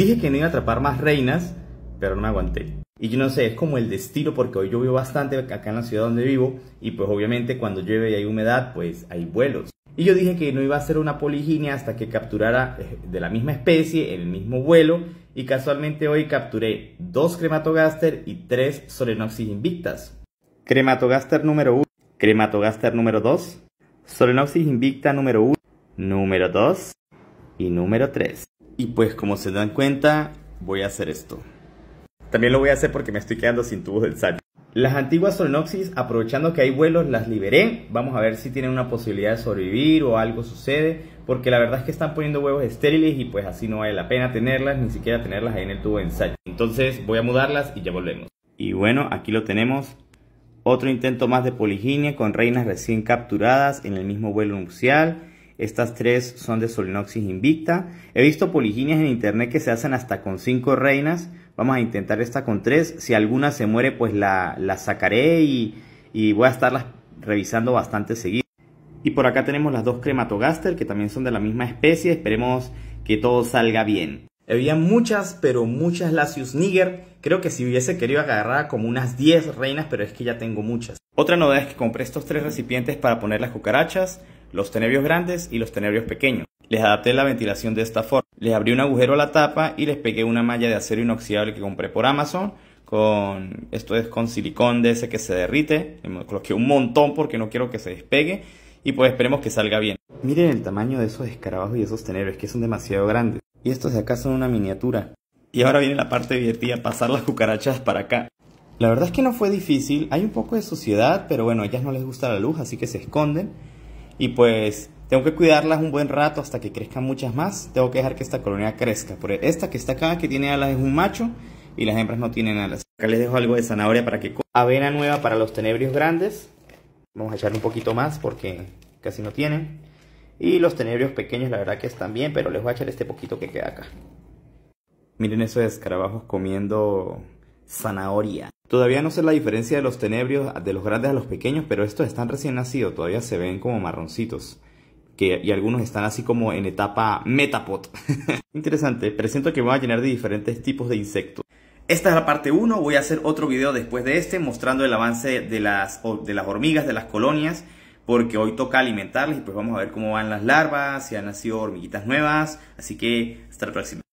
Dije que no iba a atrapar más reinas, pero no aguanté. Y yo no sé, es como el destino porque hoy llovió bastante acá en la ciudad donde vivo y pues obviamente cuando llueve y hay humedad pues hay vuelos. Y yo dije que no iba a ser una poliginia hasta que capturara eh, de la misma especie, el mismo vuelo y casualmente hoy capturé dos crematogaster y tres solenoxis invictas. Crematogaster número 1, crematogaster número 2, solenoxis invicta número 1, número 2 y número 3. Y pues como se dan cuenta, voy a hacer esto. También lo voy a hacer porque me estoy quedando sin tubos de ensayo. Las antiguas solenoxis, aprovechando que hay vuelos, las liberé. Vamos a ver si tienen una posibilidad de sobrevivir o algo sucede. Porque la verdad es que están poniendo huevos estériles y pues así no vale la pena tenerlas, ni siquiera tenerlas ahí en el tubo de ensayo. Entonces voy a mudarlas y ya volvemos. Y bueno, aquí lo tenemos. Otro intento más de poliginia con reinas recién capturadas en el mismo vuelo nupcial. Estas tres son de Solinoxis Invicta. He visto poliginias en internet que se hacen hasta con cinco reinas. Vamos a intentar esta con tres. Si alguna se muere, pues la, sacaré y, voy a estarlas revisando bastante seguido. Y por acá tenemos las dos crematogaster que también son de la misma especie. Esperemos que todo salga bien. Había muchas, pero muchas Lasius Niger. Creo que si hubiese querido agarrar como unas 10 reinas, pero es que ya tengo muchas. Otra novedad es que compré estos tres recipientes para poner las cucarachas los tenebrios grandes y los tenebrios pequeños. Les adapté la ventilación de esta forma. Les abrí un agujero a la tapa y les pegué una malla de acero inoxidable que compré por Amazon. Con, esto es con silicón de ese que se derrite. Me coloqué un montón porque no quiero que se despegue. Y pues esperemos que salga bien. Miren el tamaño de esos escarabajos y esos tenebrios que son demasiado grandes. Y estos de acá son una miniatura. Y ahora viene la parte de divertida, pasar las cucarachas para acá. La verdad es que no fue difícil, hay un poco de suciedad, pero bueno, a ellas no les gusta la luz, así que se esconden y pues tengo que cuidarlas un buen rato hasta que crezcan muchas más. Tengo que dejar que esta colonia crezca. Por esta que está acá, que tiene alas, es un macho y las hembras no tienen alas. Acá les dejo algo de zanahoria para que Avena nueva para los tenebrios grandes. Vamos a echar un poquito más porque casi no tienen. Y los tenebrios pequeños la verdad que están bien, pero les voy a echar este poquito que queda acá. Miren esos escarabajos comiendo zanahoria. Todavía no sé la diferencia de los tenebrios de los grandes a los pequeños, pero estos están recién nacidos, todavía se ven como marroncitos. Que, y algunos están así como en etapa metapod. Interesante, presento que me voy a llenar de diferentes tipos de insectos. Esta es la parte 1, voy a hacer otro video después de este mostrando el avance de las, de las hormigas, de las colonias, porque hoy toca alimentarles y pues vamos a ver cómo van las larvas, si han nacido hormiguitas nuevas, así que hasta la próxima.